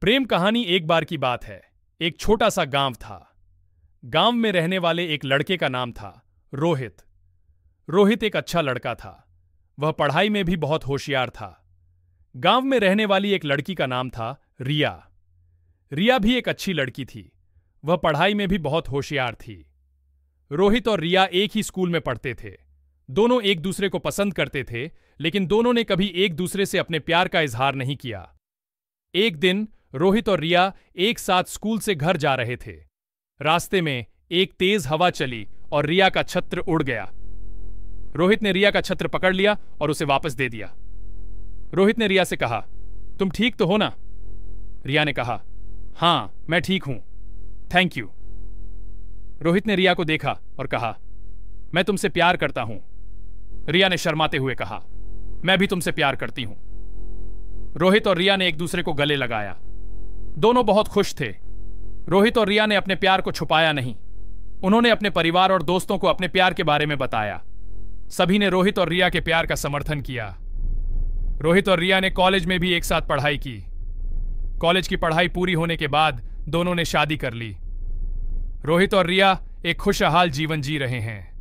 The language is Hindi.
प्रेम कहानी एक बार की बात है एक छोटा सा गांव था गांव में रहने वाले एक लड़के का नाम था रोहित रोहित एक अच्छा लड़का था वह पढ़ाई में भी बहुत होशियार था गांव में रहने वाली एक लड़की का नाम था रिया रिया भी एक अच्छी लड़की थी वह पढ़ाई में भी बहुत होशियार थी रोहित और रिया एक ही स्कूल में पढ़ते थे दोनों एक दूसरे को पसंद करते थे लेकिन दोनों ने कभी एक दूसरे से अपने प्यार का इजहार नहीं किया एक दिन रोहित और रिया एक साथ स्कूल से घर जा रहे थे रास्ते में एक तेज हवा चली और रिया का छत्र उड़ गया रोहित ने रिया का छत्र पकड़ लिया और उसे वापस दे दिया रोहित ने रिया से कहा तुम ठीक तो हो ना रिया ने कहा हां मैं ठीक हूं थैंक यू रोहित ने रिया को देखा और कहा मैं तुमसे प्यार करता हूं रिया ने शर्माते हुए कहा मैं भी तुमसे प्यार करती हूं रोहित और रिया ने एक दूसरे को गले लगाया दोनों बहुत खुश थे रोहित और रिया ने अपने प्यार को छुपाया नहीं उन्होंने अपने परिवार और दोस्तों को अपने प्यार के बारे में बताया सभी ने रोहित और रिया के प्यार का समर्थन किया रोहित और रिया ने कॉलेज में भी एक साथ पढ़ाई की कॉलेज की पढ़ाई पूरी होने के बाद दोनों ने शादी कर ली रोहित और रिया एक खुशहाल जीवन जी रहे हैं